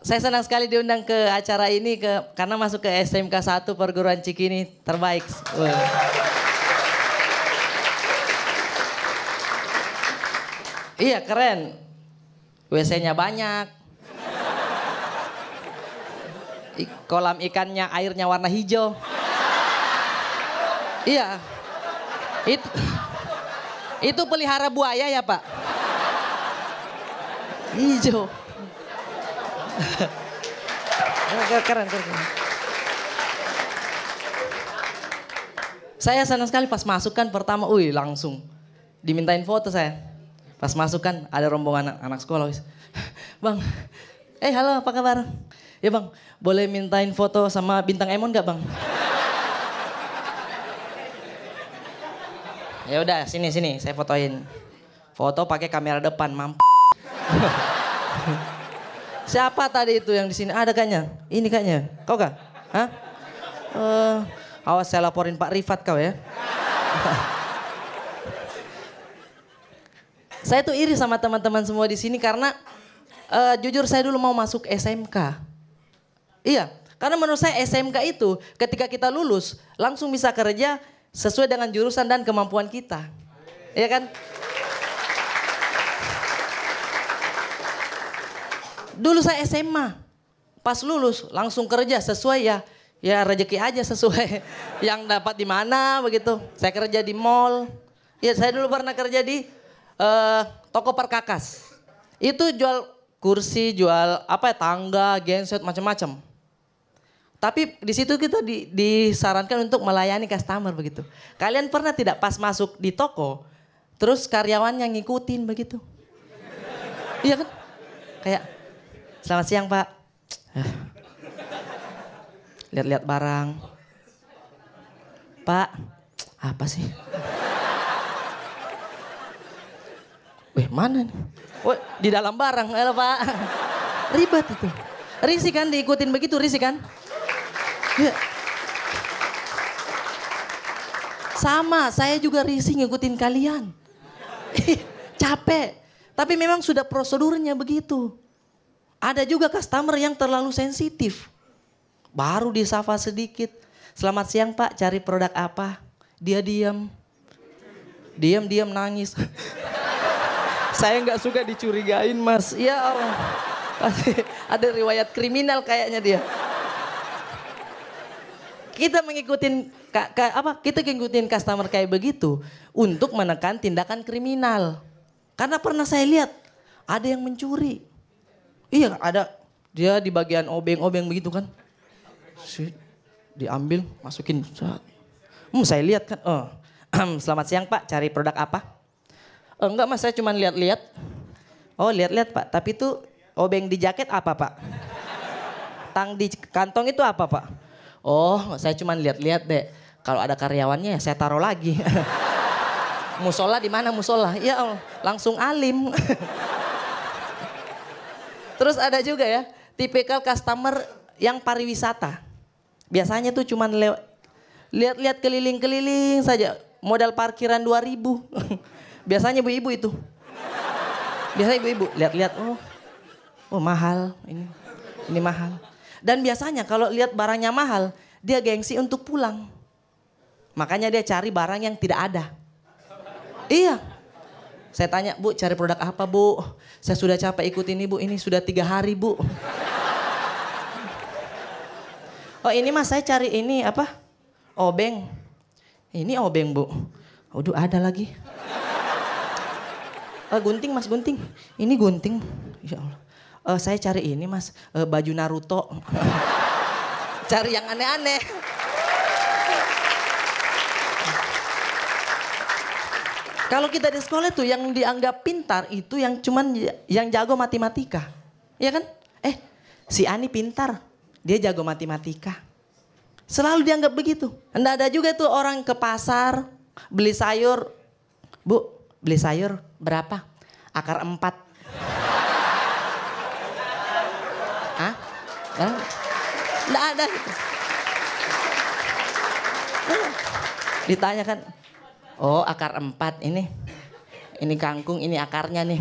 saya senang sekali diundang ke acara ini ke karena masuk ke SMK 1 Perguruan Cikini terbaik. Iya keren. WC-nya banyak. I, kolam ikannya airnya warna hijau. Iya. Itu itu pelihara buaya ya, Pak? Hijau keren, keren. Saya senang sekali pas masukkan pertama, ui langsung dimintain foto saya. Pas masukkan ada rombongan anak, anak sekolah, wis. Bang, eh halo apa kabar? Ya bang, boleh mintain foto sama bintang Emon gak bang? ya udah sini sini saya fotoin. Foto pakai kamera depan, mampu. Siapa tadi itu yang di sini? Ada kayaknya. Ini kayaknya. Kau gak? Hah? Uh, awas saya laporin Pak Rifat kau ya. saya tuh iri sama teman-teman semua di sini karena uh, jujur saya dulu mau masuk SMK. Iya, karena menurut saya SMK itu ketika kita lulus langsung bisa kerja sesuai dengan jurusan dan kemampuan kita. Iya kan? Dulu saya SMA. Pas lulus langsung kerja sesuai ya. Ya rezeki aja sesuai yang dapat di mana begitu. Saya kerja di mall. Ya saya dulu pernah kerja di uh, toko perkakas. Itu jual kursi, jual apa ya tangga, genset macam-macam. Tapi di situ kita di, disarankan untuk melayani customer begitu. Kalian pernah tidak pas masuk di toko, terus karyawan yang ngikutin begitu? Iya kan? Kayak Selamat siang, Pak. Eh. Lihat-lihat barang. Pak, apa sih? Wih, mana nih? Oh, di dalam barang. Halo, eh, Pak. Ribet itu. Risi kan diikutin begitu, Risi kan? Ya. Sama, saya juga risih ngikutin kalian. Capek. Tapi memang sudah prosedurnya begitu. Ada juga customer yang terlalu sensitif. Baru di disapa sedikit. Selamat siang pak, cari produk apa? Dia diam. Diam-diam nangis. Saya nggak suka dicurigain mas. Ya Allah. Ada riwayat kriminal kayaknya dia kita mengikuti apa kita ngikutin customer kayak begitu untuk menekan tindakan kriminal. Karena pernah saya lihat ada yang mencuri. Iya ada. Dia di bagian obeng-obeng begitu kan. Si, diambil, masukin. Hmm, saya lihat kan. Oh. Selamat siang Pak, cari produk apa? Oh, enggak mas, saya cuma lihat-lihat. Oh lihat-lihat Pak, tapi itu obeng di jaket apa Pak? Tang di kantong itu apa Pak? Oh saya cuma lihat-lihat deh. Kalau ada karyawannya ya saya taruh lagi. musola di mana musola? Ya oh, langsung alim. Terus ada juga ya, tipikal customer yang pariwisata. Biasanya tuh cuman lihat-lihat keliling-keliling saja. Modal parkiran 2000. Biasanya ibu-ibu itu. Biasanya ibu-ibu lihat-lihat, oh, oh mahal ini. Ini mahal. Dan biasanya kalau lihat barangnya mahal, dia gengsi untuk pulang. Makanya dia cari barang yang tidak ada. Iya, saya tanya, Bu cari produk apa Bu? Saya sudah capek ikut ini Bu, ini sudah tiga hari Bu. Oh ini mas saya cari ini apa? Obeng. Ini obeng Bu. Aduh, ada lagi. Uh, gunting mas gunting. Ini gunting. Ya Allah. Uh, saya cari ini mas, uh, baju Naruto. cari yang aneh-aneh. Kalau kita di sekolah itu yang dianggap pintar itu yang cuman ya, yang jago matematika. Iya kan? Eh, si Ani pintar, dia jago matematika. Selalu dianggap begitu. Enggak ada juga tuh orang ke pasar beli sayur. Bu, beli sayur berapa? Akar empat. Hah? Enggak ada. Ditanyakan, Oh, akar empat ini. Ini kangkung, ini akarnya nih.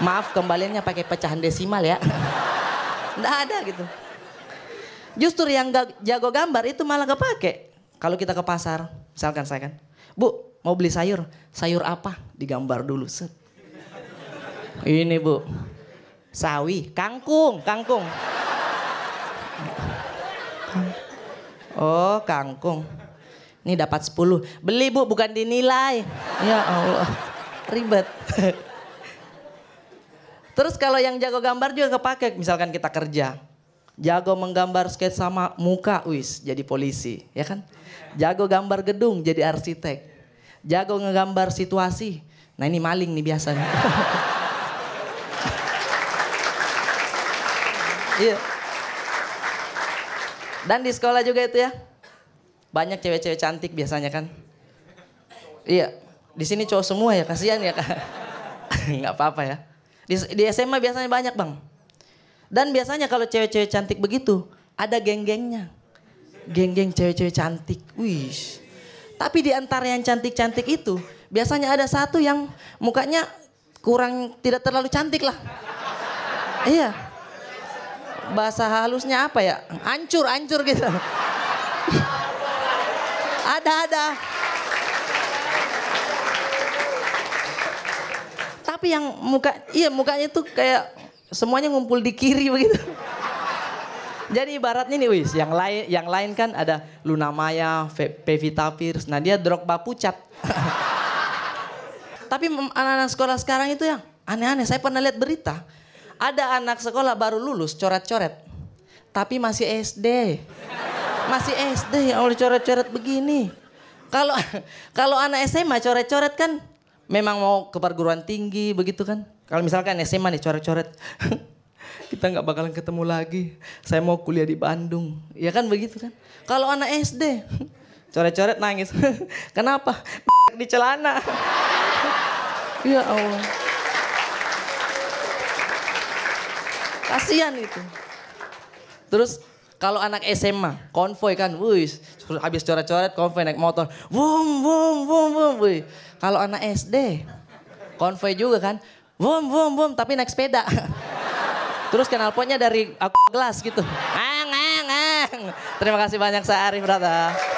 Maaf, kembaliannya pakai pecahan desimal ya. Nggak ada gitu. Justru yang gak jago gambar itu malah kepake. Kalau kita ke pasar, misalkan saya kan. Bu, mau beli sayur. Sayur apa? Digambar dulu. Set. Ini bu. Sawi, kangkung, kangkung. Oh, kangkung. Ini dapat 10. Beli bu, bukan dinilai. Ya Allah, ribet. Terus kalau yang jago gambar juga kepake, misalkan kita kerja. Jago menggambar sketsa sama muka, wis, jadi polisi, ya kan? Jago gambar gedung, jadi arsitek. Jago ngegambar situasi. Nah ini maling nih biasanya. Iya. Dan di sekolah juga itu ya. Banyak cewek-cewek cantik biasanya kan. Iya, di sini cowok semua ya, kasihan ya kak. Nggak apa-apa ya. Di, di SMA biasanya banyak bang. Dan biasanya kalau cewek-cewek cantik begitu, ada geng-gengnya. Geng-geng cewek-cewek cantik. Wih. Tapi di antara yang cantik-cantik itu, biasanya ada satu yang mukanya kurang tidak terlalu cantik lah. Iya. Bahasa halusnya apa ya? Ancur, ancur gitu. Ada, ada. Tapi yang muka, iya mukanya tuh kayak semuanya ngumpul di kiri begitu. Jadi ibaratnya nih wis, yang lain yang lain kan ada Luna Maya, Pevi Pierce. Nah, dia Drogba pucat. Tapi anak-anak sekolah sekarang itu yang aneh-aneh. Saya pernah lihat berita, ada anak sekolah baru lulus coret-coret. Tapi masih SD. Masih SD ya Allah coret-coret begini. Kalau kalau anak SMA coret-coret kan memang mau ke perguruan tinggi begitu kan. Kalau misalkan SMA nih coret-coret. Kita nggak bakalan ketemu lagi. Saya mau kuliah di Bandung. Ya kan begitu kan. Kalau anak SD coret-coret nangis. Kenapa? di celana. ya Allah. Kasihan itu. Terus kalau anak SMA, konvoy kan, wuih, habis coret-coret konvoy naik motor, wum, wum, wum, wum, wuih. Kalau anak SD, konvoy juga kan, wum, wum, wum, tapi naik sepeda. Terus kenal potnya dari aku gelas gitu. Ang, ang, ang. Terima kasih banyak saya Arif Rata.